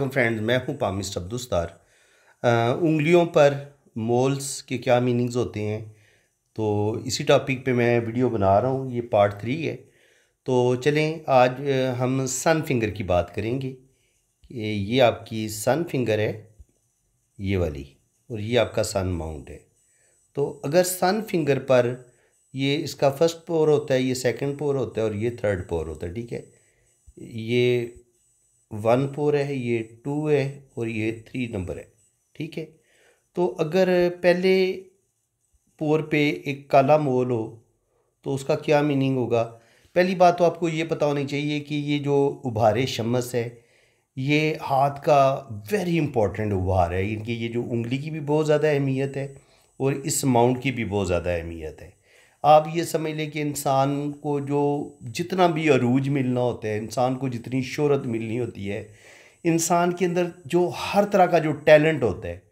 welcome friends मैं हूं पामिस अब्दुस्तार उंगलियों पर मोल्स के क्या मीनिंग्स होते हैं तो इसी टॉपिक पे मैं वीडियो बना रहा हूं ये पार्ट थ्री है तो चलें आज हम सन फिंगर की बात करेंगे ये आपकी सन फिंगर है ये वाली और ये आपका सन माउंट है तो अगर सन फिंगर पर ये इसका फर्स्ट पोर होता है ये सेकंड पोर होता है और ये थर्ड पोर होता है ठीक है ये वन फोर है ये टू है और ये थ्री नंबर है ठीक है तो अगर पहले पोर पे एक काला मोल हो तो उसका क्या मीनिंग होगा पहली बात तो आपको ये पता होनी चाहिए कि ये जो उभारे शमस है ये हाथ का वेरी इंपॉर्टेंट उभार है इनकी ये जो उंगली की भी बहुत ज़्यादा अहमियत है और इस माउंट की भी बहुत ज़्यादा अहमियत है आप ये समझ लें कि इंसान को जो जितना भी अरूज मिलना होता है इंसान को जितनी शहरत मिलनी होती है इंसान के अंदर जो हर तरह का जो टैलेंट होता है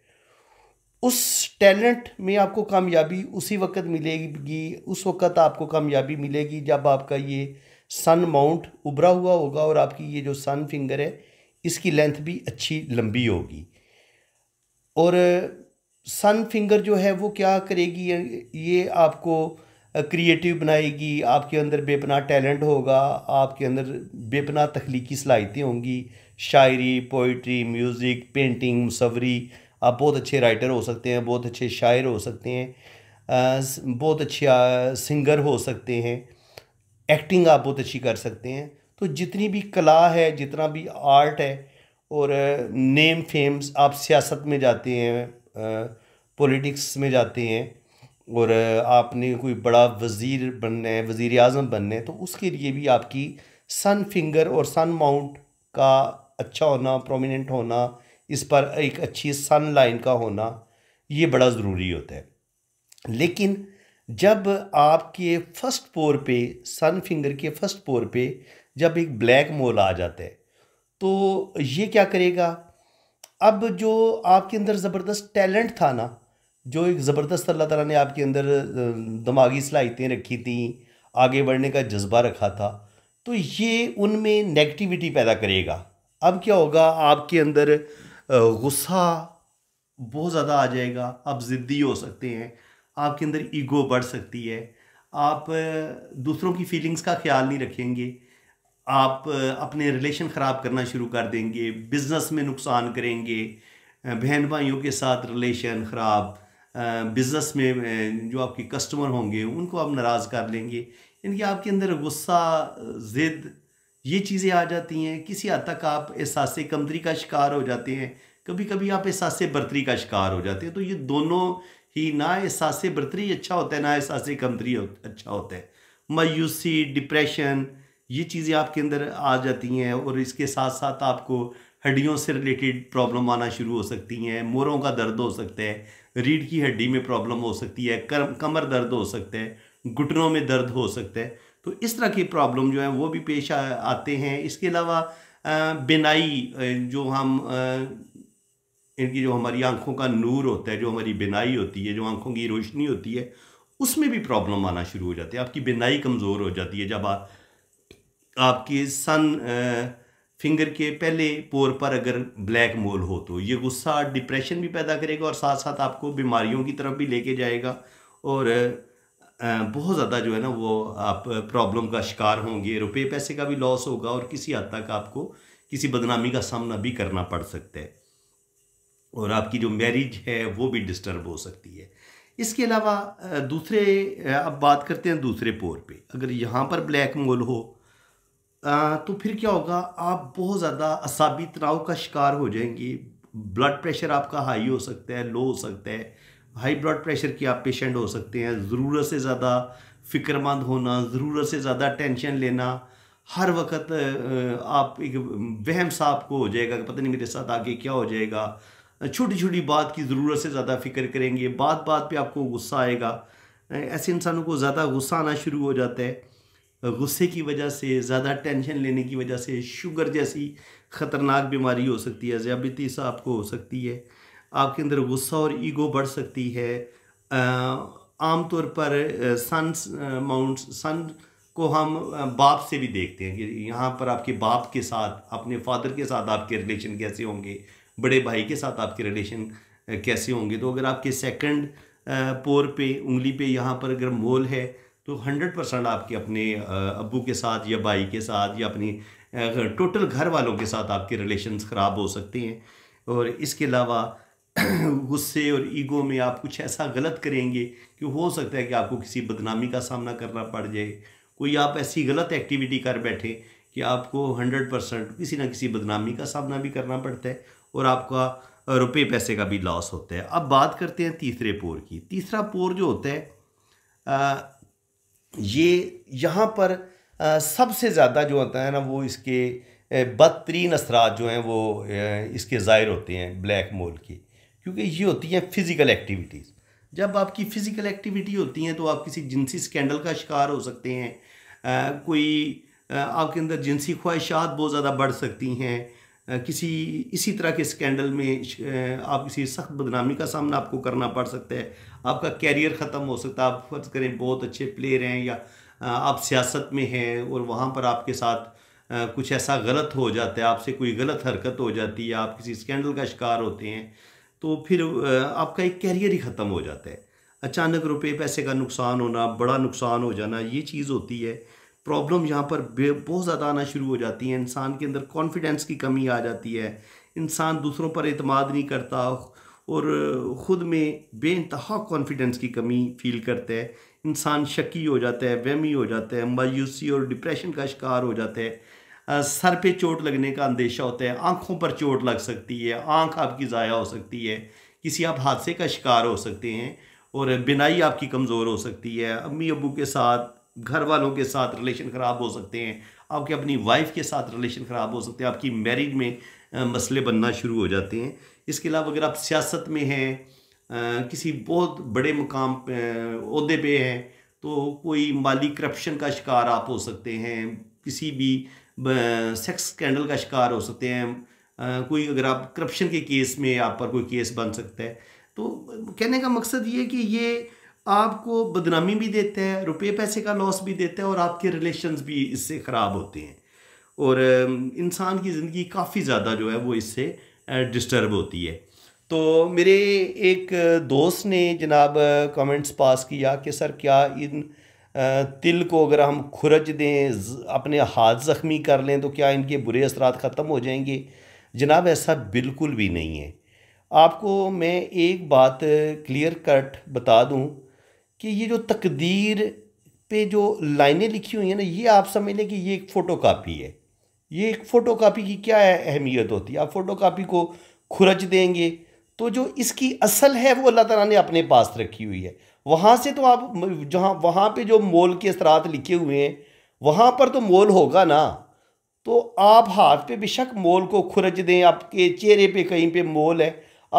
उस टैलेंट में आपको कामयाबी उसी वक्त मिलेगी उस वक्त आपको कामयाबी मिलेगी जब आपका ये सन माउंट उभरा हुआ होगा और आपकी ये जो सन फिंगर है इसकी लेंथ भी अच्छी लंबी होगी और सन फिंगर जो है वो क्या करेगी ये आपको क्रिएटिव बनाएगी आपके अंदर बेपना टैलेंट होगा आपके अंदर बेपना तख्लीकी सलाहितें होंगी शायरी पोइट्री म्यूज़िक पेंटिंग मसवरी आप बहुत अच्छे राइटर हो सकते हैं बहुत अच्छे शायर हो सकते हैं बहुत अच्छे सिंगर हो सकते हैं एक्टिंग आप बहुत अच्छी कर सकते हैं तो जितनी भी कला है जितना भी आर्ट है और नेम फेम्स आप सियासत में जाते हैं पॉलिटिक्स में जाते हैं और आपने कोई बड़ा वज़ीर बनना है वज़ी अजम बनना है तो उसके लिए भी आपकी सन फिंगर और सन माउंट का अच्छा होना प्रोमिनेंट होना इस पर एक अच्छी सन लाइन का होना ये बड़ा ज़रूरी होता है लेकिन जब आपके फर्स्ट पोर पे सन फिंगर के फर्स्ट पोर पे जब एक ब्लैक मोल आ जाता है तो ये क्या करेगा अब जो आपके अंदर ज़बरदस्त टैलेंट था ना जो एक ज़बरदस्त अल्लाह ताला ने आपके अंदर दिमागी सलाहितें रखी थी आगे बढ़ने का जज्बा रखा था तो ये उनमें नेगेटिविटी पैदा करेगा अब क्या होगा आपके अंदर गुस्सा बहुत ज़्यादा आ जाएगा आप ज़िद्दी हो सकते हैं आपके अंदर ईगो बढ़ सकती है आप दूसरों की फीलिंग्स का ख्याल नहीं रखेंगे आप अपने रिलेशन ख़राब करना शुरू कर देंगे बिज़नेस में नुकसान करेंगे बहन भाइयों के साथ रिलेशन ख़राब बिज़नेस में जो आपके कस्टमर होंगे उनको आप नाराज़ कर लेंगे इनके आपके अंदर गुस्सा ज़िद ये चीज़ें आ जाती हैं किसी हद तक आप एहसास कमतरी का शिकार हो जाते हैं कभी कभी आप एहसास बरतरी का शिकार हो जाते हैं तो ये दोनों ही ना एहसास बरतरी अच्छा होता है ना एहसास कमतरी अच्छा होता है मायूसी डिप्रेशन ये चीज़ें आपके अंदर आ जाती हैं और इसके साथ साथ आपको हड्डियों से रिलेटेड प्रॉब्लम आना शुरू हो सकती हैं मोरों का दर्द हो सकता है रीढ़ की हड्डी में प्रॉब्लम हो सकती है कर, कमर दर्द हो सकता है घुटनों में दर्द हो सकता है तो इस तरह की प्रॉब्लम जो है वो भी पेश आ, आते हैं इसके अलावा बिनाई जो हम इनकी जो हमारी आंखों का नूर होता है जो हमारी बिनाई होती है जो आंखों की रोशनी होती है उसमें भी प्रॉब्लम आना शुरू हो जाती है आपकी बिनाई कमज़ोर हो जाती है जब आ, आपकी सन फिंगर के पहले पोर पर अगर ब्लैक मोल हो तो ये गुस्सा डिप्रेशन भी पैदा करेगा और साथ साथ आपको बीमारियों की तरफ भी लेके जाएगा और बहुत ज़्यादा जो है ना वो आप प्रॉब्लम का शिकार होंगे रुपये पैसे का भी लॉस होगा और किसी हद तक आपको किसी बदनामी का सामना भी करना पड़ सकता है और आपकी जो मैरिज है वो भी डिस्टर्ब हो सकती है इसके अलावा दूसरे अब बात करते हैं दूसरे पोर पे अगर यहाँ पर ब्लैक मोल हो तो फिर क्या होगा आप बहुत ज़्यादा असाबी तनाव का शिकार हो जाएंगी ब्लड प्रेशर आपका हाई हो सकता है लो हो सकता है हाई ब्लड प्रेशर के आप पेशेंट हो सकते हैं ज़रूरत से ज़्यादा फ़िक्रमंद होना ज़रूरत से ज़्यादा टेंशन लेना हर वक्त आप एक वहम सा आपको हो जाएगा कि पता नहीं मेरे साथ आगे क्या हो जाएगा छोटी छोटी बात की ज़रूरत से ज़्यादा फ़िक्र करेंगे बात बात पे आपको गुस्सा आएगा ऐसे इंसानों को ज़्यादा गुस्सा आना शुरू हो जाता है गुस्से की वजह से ज़्यादा टेंशन लेने की वजह से शुगर जैसी ख़तरनाक बीमारी हो सकती है ज़्याबतीस आपको हो सकती है आपके अंदर गुस्सा और ईगो बढ़ सकती है आमतौर पर सन माउंट सन को हम बाप से भी देखते हैं कि यहाँ पर आपके बाप के साथ अपने फादर के साथ आपके रिलेशन कैसे होंगे बड़े भाई के साथ आपके रिलेशन कैसे होंगे तो अगर आपके सेकंड पोर पे उंगली पे यहाँ पर अगर मोल है तो हंड्रेड परसेंट आपके अपने अबू के साथ या भाई के साथ या अपनी टोटल घर वालों के साथ आपके रिलेशन ख़राब हो सकते हैं और इसके अलावा गुस्से और ईगो में आप कुछ ऐसा गलत करेंगे कि हो सकता है कि आपको किसी बदनामी का सामना करना पड़ जाए कोई आप ऐसी गलत एक्टिविटी कर बैठे कि आपको हंड्रेड परसेंट किसी ना किसी बदनामी का सामना भी करना पड़ता है और आपका रुपये पैसे का भी लॉस होता है अब बात करते हैं तीसरे पोर की तीसरा पोर जो होता है आ, ये यहाँ पर सबसे ज़्यादा जो होता है ना वो इसके बदतरीन असरा जो हैं वो इसके ज़ाहिर होते हैं ब्लैक मोल के क्योंकि ये होती हैं फ़िज़िकल एक्टिविटीज़ जब आपकी फ़िज़िकल एक्टिविटी होती हैं तो आप किसी जिनसी स्कैंडल का शिकार हो सकते हैं आ, कोई आपके अंदर जिनसी ख्वाहिशात बहुत ज़्यादा बढ़ सकती हैं किसी इसी तरह के स्कैंडल में आप किसी सख्त बदनामी का सामना आपको करना पड़ सकता है आपका कैरियर ख़त्म हो सकता है आप फर्ज करें बहुत अच्छे प्लेयर हैं या आप सियासत में हैं और वहाँ पर आपके साथ कुछ ऐसा गलत हो जाता है आपसे कोई गलत हरकत हो जाती है आप किसी स्कैंडल का शिकार होते हैं तो फिर आपका एक कैरियर ही ख़त्म हो जाता है अचानक रुपये पैसे का नुकसान होना बड़ा नुकसान हो जाना ये चीज़ होती है प्रॉब्लम यहाँ पर बहुत ज़्यादा आना शुरू हो जाती है इंसान के अंदर कॉन्फिडेंस की कमी आ जाती है इंसान दूसरों पर अतमाद नहीं करता और ख़ुद में बे इंतहा कॉन्फिडेंस की कमी फील करता है इंसान शकी हो जाता है वहमी हो जाता है मायूसी और डिप्रेशन का शिकार हो जाता है सर पे चोट लगने का अंदेशा होता है आँखों पर चोट लग सकती है आँख आपकी ज़ाया हो सकती है किसी आप हादसे का शिकार हो सकते हैं और बिनाई आपकी कमज़ोर हो सकती है अम्मी अबू के साथ घर वालों के साथ रिलेशन ख़राब हो सकते हैं आपके अपनी वाइफ के साथ रिलेशन ख़राब हो सकते हैं आपकी मैरिज में मसले बनना शुरू हो जाते हैं इसके अलावा अगर आप सियासत में हैं किसी बहुत बड़े मुकाम अहदे पे हैं तो कोई माली करप्शन का शिकार आप हो सकते हैं किसी भी सेक्स स्कैंडल का शिकार हो सकते हैं कोई अगर आप करप्शन के केस में आप पर कोई केस बन सकता है तो कहने का मकसद ये कि ये आपको बदनामी भी देता है रुपये पैसे का लॉस भी देता है और आपके रिलेशन भी इससे ख़राब होते हैं और इंसान की ज़िंदगी काफ़ी ज़्यादा जो है वो इससे डिस्टर्ब होती है तो मेरे एक दोस्त ने जनाब कमेंट्स पास किया कि सर क्या इन तिल को अगर हम खुरच दें अपने हाथ ज़ख्मी कर लें तो क्या इनके बुरे असरात ख़त्म हो जाएंगे जनाब ऐसा बिल्कुल भी नहीं है आपको मैं एक बात क्लियर कट बता दूं कि ये जो तकदीर पे जो लाइनें लिखी हुई हैं ना ये आप समझ लें कि ये एक फ़ोटो कापी है ये एक फ़ोटो कापी की क्या अहमियत होती है आप फ़ोटो कापी को खुरच देंगे तो जो इसकी असल है वो अल्लाह ताला ने अपने पास रखी हुई है वहाँ से तो आप जहाँ वहाँ पे जो मोल के असरात लिखे हुए हैं वहाँ पर तो मोल होगा ना तो आप हाथ पे बेशक मोल को खुरच दें आपके चेहरे पे कहीं पे मोल है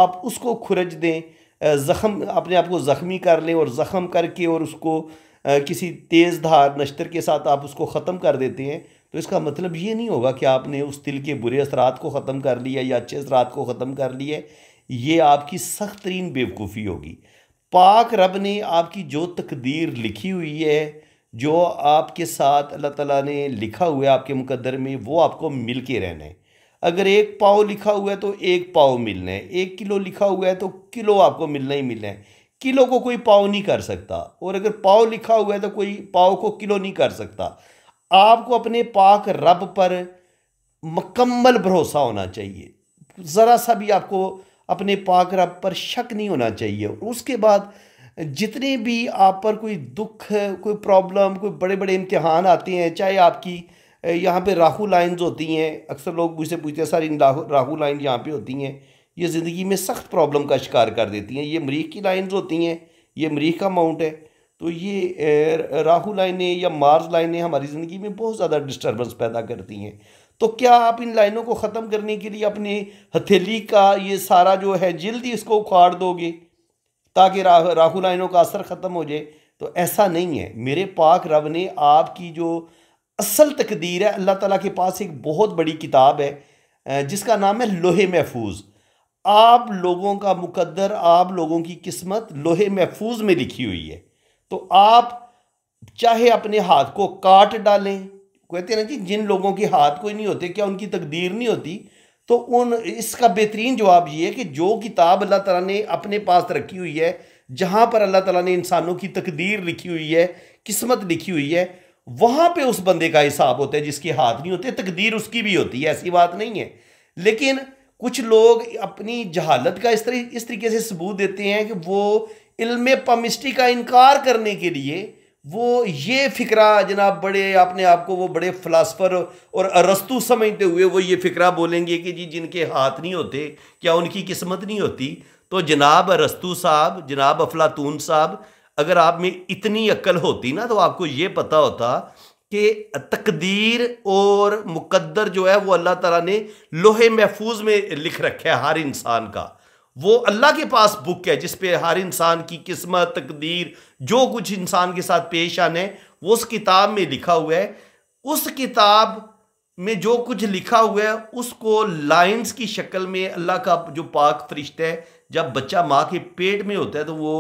आप उसको खुरच दें ज़ख़म अपने आप को ज़ख्मी कर लें और ज़ख़म करके और उसको किसी तेज़ धार नश्तर के साथ आप उसको ख़त्म कर देते हैं तो इसका मतलब ये नहीं होगा कि आपने उस दिल के बुरे असरात को ख़त्म कर लिया या अच्छे असरात को ख़त्म कर लिए ये आपकी सख्त तरीन बेवकूफ़ी होगी पाक रब ने आपकी जो तकदीर लिखी हुई है जो आपके साथ अल्लाह ताला ने लिखा हुआ है आपके मुकद्दर में वो आपको मिल के रहना है अगर एक पाव लिखा हुआ है तो एक पाव मिलने है एक किलो लिखा हुआ है तो किलो आपको मिलना ही मिलना है किलो को कोई पाव नहीं कर सकता और अगर पाव लिखा हुआ है तो कोई पाव को किलो नहीं कर सकता आपको अपने पाक रब पर मकम्मल भरोसा होना चाहिए ज़रा सा भी आपको अपने पाक रब पर शक नहीं होना चाहिए और उसके बाद जितने भी आप पर कोई दुख कोई प्रॉब्लम कोई बड़े बड़े इम्तहान आते हैं चाहे आपकी यहाँ पे राहू लाइंस होती हैं अक्सर लोग मुझसे पूछते हैं सर इन राहू लाइन यहाँ पे होती हैं ये ज़िंदगी में सख्त प्रॉब्लम का शिकार कर देती हैं ये मरीख की लाइंस होती हैं ये मरीख का माउंट है तो ये राहु लाइनें या मार्स लाइनें हमारी ज़िंदगी में बहुत ज़्यादा डिस्टर्बेंस पैदा करती हैं तो क्या आप इन लाइनों को ख़त्म करने के लिए अपने हथेली का ये सारा जो है जल्दी इसको उखाड़ दोगे ताकि राह राहु लाइनों का असर ख़त्म हो जाए तो ऐसा नहीं है मेरे पाक रब ने आपकी जो असल तकदीर है अल्लाह ताला के पास एक बहुत बड़ी किताब है जिसका नाम है लोहे महफूज आप लोगों का मुकद्दर आप लोगों की किस्मत लोहे महफूज में लिखी हुई है तो आप चाहे अपने हाथ को काट डालें कहते हैं ना जी जिन लोगों के हाथ कोई नहीं होते क्या उनकी तकदीर नहीं होती तो उन इसका बेहतरीन जवाब ये है कि जो किताब अल्लाह ताला ने अपने पास रखी हुई है जहाँ पर अल्लाह ताला ने इंसानों की तकदीर लिखी हुई है किस्मत लिखी हुई है वहां पे उस बंदे का हिसाब होता है जिसके हाथ नहीं होते तकदीर उसकी भी होती है ऐसी बात नहीं है लेकिन कुछ लोग अपनी जहालत का इस तरह इस तरीके से सबूत देते हैं कि वो इल्म पमिस्ट्री का इनकार करने के लिए वो ये फिक्रा जनाब बड़े अपने आप को वो बड़े फ़िलासफ़र और अरस्तु समझते हुए वो ये फिक्रा बोलेंगे कि जी जिनके हाथ नहीं होते क्या उनकी किस्मत नहीं होती तो जनाब अरस्तु साहब जनाब अफलातून साहब अगर आप में इतनी अक्ल होती ना तो आपको ये पता होता कि तकदीर और मुकद्दर जो है वो अल्लाह ताला ने लोहे महफूज में लिख रखा है हर इंसान का वो अल्लाह के पास बुक है जिसपे हर इंसान की किस्मत तकदीर जो कुछ इंसान के साथ पेश आने है वो उस किताब में लिखा हुआ है उस किताब में जो कुछ लिखा हुआ है उसको लाइंस की शक्ल में अल्लाह का जो पाक फरिश्ता है जब बच्चा माँ के पेट में होता है तो वो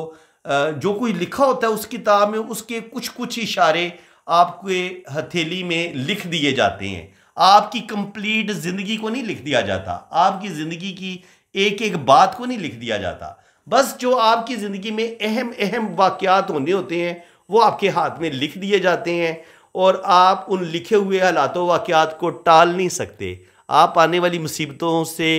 जो कोई लिखा होता है उस किताब में उसके कुछ कुछ इशारे आपके हथेली में लिख दिए जाते हैं आपकी कंप्लीट ज़िंदगी को नहीं लिख दिया जाता आपकी ज़िंदगी की एक एक बात को नहीं लिख दिया जाता बस जो आपकी ज़िंदगी में अहम अहम वाक़ात होने होते हैं वो आपके हाथ में लिख दिए जाते हैं और आप उन लिखे हुए हालातों वाक़ात को टाल नहीं सकते आप आने वाली मुसीबतों से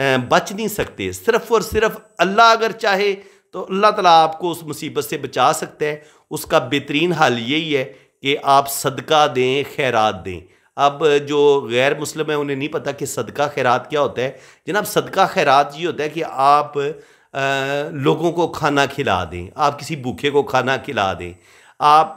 बच नहीं सकते सिर्फ़ और सिर्फ़ अल्लाह अगर चाहे तो अल्लाह ताला आपको उस मुसीबत से बचा सकता है उसका बेहतरीन हाल यही है कि आप सदका दें खैरात दें अब जो गैर मुस्लिम है उन्हें नहीं पता कि सदका खैरात क्या होता है जनाब सदका खैरात ये होता है कि आप आ, लोगों को खाना खिला दें आप किसी भूखे को खाना खिला दें आप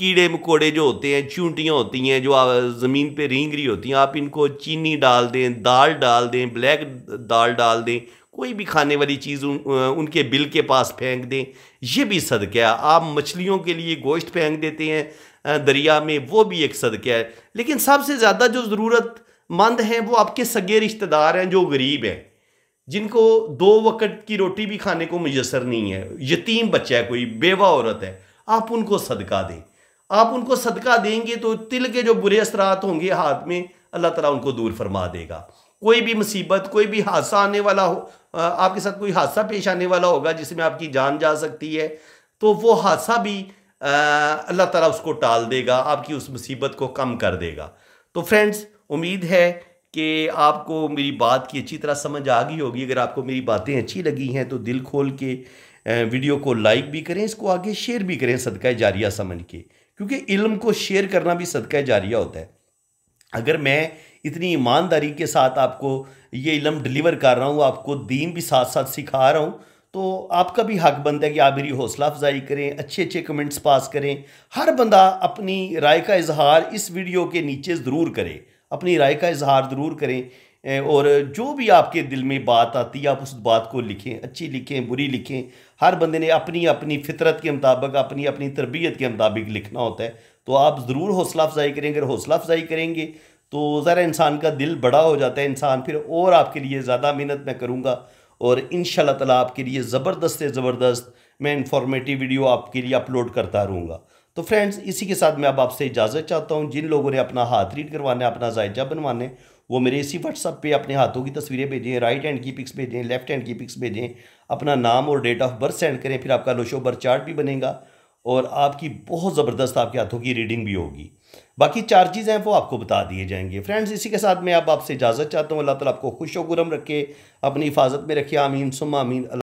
कीड़े मकोड़े जो होते हैं चूंटियाँ होती हैं जो ज़मीन पे रींग रही होती हैं आप इनको चीनी डाल दें दाल डाल दें ब्लैक दाल डाल दें कोई भी खाने वाली चीज़ उन, उनके बिल के पास फेंक दें यह भी सदका है आप मछलियों के लिए गोश्त फेंक देते हैं दरिया में वो भी एक सदका है लेकिन सबसे ज़्यादा जो ज़रूरतमंद हैं वो आपके सगे रिश्तेदार हैं जो गरीब हैं जिनको दो वक़्त की रोटी भी खाने को मैसर नहीं है यतीम बच्चा है कोई बेवा औरत है आप उनको सदका दें आप उनको सदका देंगे तो तिल के जो बुरे असरात होंगे हाथ में अल्लाह ताला उनको दूर फरमा देगा कोई भी मुसीबत कोई भी हादसा आने वाला हो आपके साथ कोई हादसा पेश आने वाला होगा जिसमें आपकी जान जा सकती है तो वो हादसा भी अल्लाह ताला उसको टाल देगा आपकी उस मुसीबत को कम कर देगा तो फ्रेंड्स उम्मीद है कि आपको मेरी बात की अच्छी तरह समझ आ गई होगी अगर आपको मेरी बातें अच्छी लगी हैं तो दिल खोल के वीडियो को लाइक भी करें इसको आगे शेयर भी करें सदका जारिया समझ के क्योंकि इल्म को शेयर करना भी सदका जारिया होता है अगर मैं इतनी ईमानदारी के साथ आपको ये इलम डिलीवर कर रहा हूँ आपको दीन भी साथ साथ सिखा रहा हूँ तो आपका भी हक बनता है कि आप मेरी हौसला अफजाई करें अच्छे अच्छे कमेंट्स पास करें हर बंदा अपनी राय का इजहार इस वीडियो के नीचे ज़रूर करे अपनी राय का इजहार ज़रूर करें और जो भी आपके दिल में बात आती है आप उस बात को लिखें अच्छी लिखें बुरी लिखें हर बंदे ने अपनी अपनी फितरत के मुताबिक अपनी अपनी तरबियत के मुताबिक लिखना होता है तो आप ज़रूर हौसला अफजाई करेंगे अगर हौसला अफजाई करेंगे तो ज़रा इंसान का दिल बड़ा हो जाता है इंसान फिर और आपके लिए ज़्यादा मेहनत मैं करूँगा और इन तला आपके लिए ज़बरदस्त से ज़बरदस्त मैं इंफॉर्मेटिव वीडियो आपके लिए अपलोड करता रहूँगा तो फ्रेंड्स इसी के साथ मैं अब आपसे इजाज़त चाहता हूँ जिन लोगों ने अपना हाथ रीड करवाना है अपना जायजा बनवाने वो मेरे इसी व्हाट्सअप पे अपने हाथों की तस्वीरें भेजें राइट हैंड की पिक्स भेजें लेफ्ट हैंड की पिक्स भेजें अपना नाम और डेट ऑफ बर्थ सेंड करें फिर आपका लोशो बर्थ चार्ट भी बनेगा और आपकी बहुत ज़बरदस्त आपके हाथों की रीडिंग भी होगी बाकी चीज़ें हैं वो आपको बता दिए जाएंगे फ्रेंड्स इसी के साथ मैं अब आपसे इजाज़त चाहता हूँ अल्लाह ताला आपको खुश व गुरम रखे अपनी हिफाजत में रखे आमीन सुम आमीन